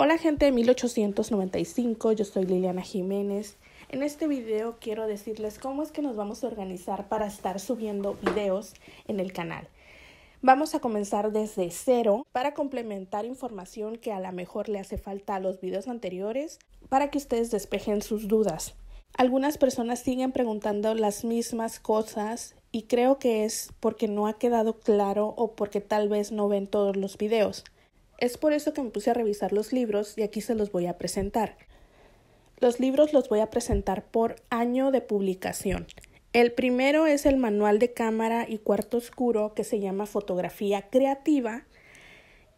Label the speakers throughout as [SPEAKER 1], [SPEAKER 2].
[SPEAKER 1] Hola gente de 1895, yo soy Liliana Jiménez. En este video quiero decirles cómo es que nos vamos a organizar para estar subiendo videos en el canal. Vamos a comenzar desde cero para complementar información que a lo mejor le hace falta a los videos anteriores para que ustedes despejen sus dudas. Algunas personas siguen preguntando las mismas cosas y creo que es porque no ha quedado claro o porque tal vez no ven todos los videos. Es por eso que me puse a revisar los libros y aquí se los voy a presentar. Los libros los voy a presentar por año de publicación. El primero es el manual de cámara y cuarto oscuro que se llama Fotografía Creativa,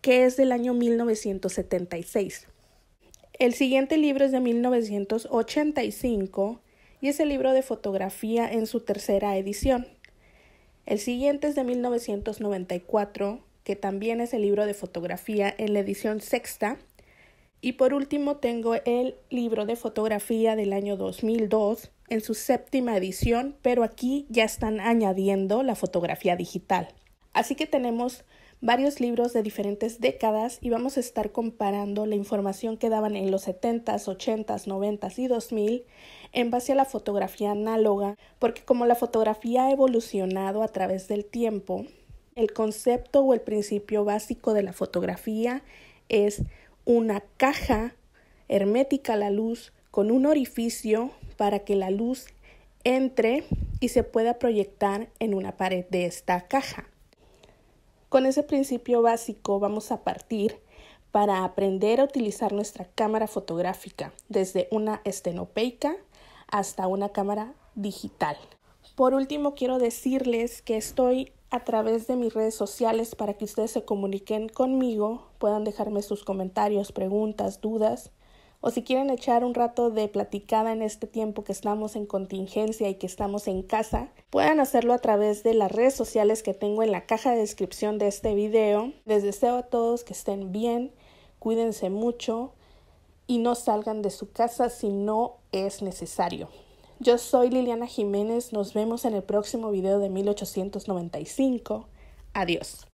[SPEAKER 1] que es del año 1976. El siguiente libro es de 1985 y es el libro de fotografía en su tercera edición. El siguiente es de 1994 que también es el libro de fotografía en la edición sexta. Y por último tengo el libro de fotografía del año 2002 en su séptima edición, pero aquí ya están añadiendo la fotografía digital. Así que tenemos varios libros de diferentes décadas y vamos a estar comparando la información que daban en los 70s, 80s, 90s y 2000 en base a la fotografía análoga, porque como la fotografía ha evolucionado a través del tiempo, el concepto o el principio básico de la fotografía es una caja hermética a la luz con un orificio para que la luz entre y se pueda proyectar en una pared de esta caja. Con ese principio básico vamos a partir para aprender a utilizar nuestra cámara fotográfica, desde una estenopeica hasta una cámara digital. Por último, quiero decirles que estoy a través de mis redes sociales para que ustedes se comuniquen conmigo, puedan dejarme sus comentarios, preguntas, dudas, o si quieren echar un rato de platicada en este tiempo que estamos en contingencia y que estamos en casa, puedan hacerlo a través de las redes sociales que tengo en la caja de descripción de este video. Les deseo a todos que estén bien, cuídense mucho y no salgan de su casa si no es necesario. Yo soy Liliana Jiménez, nos vemos en el próximo video de 1895. Adiós.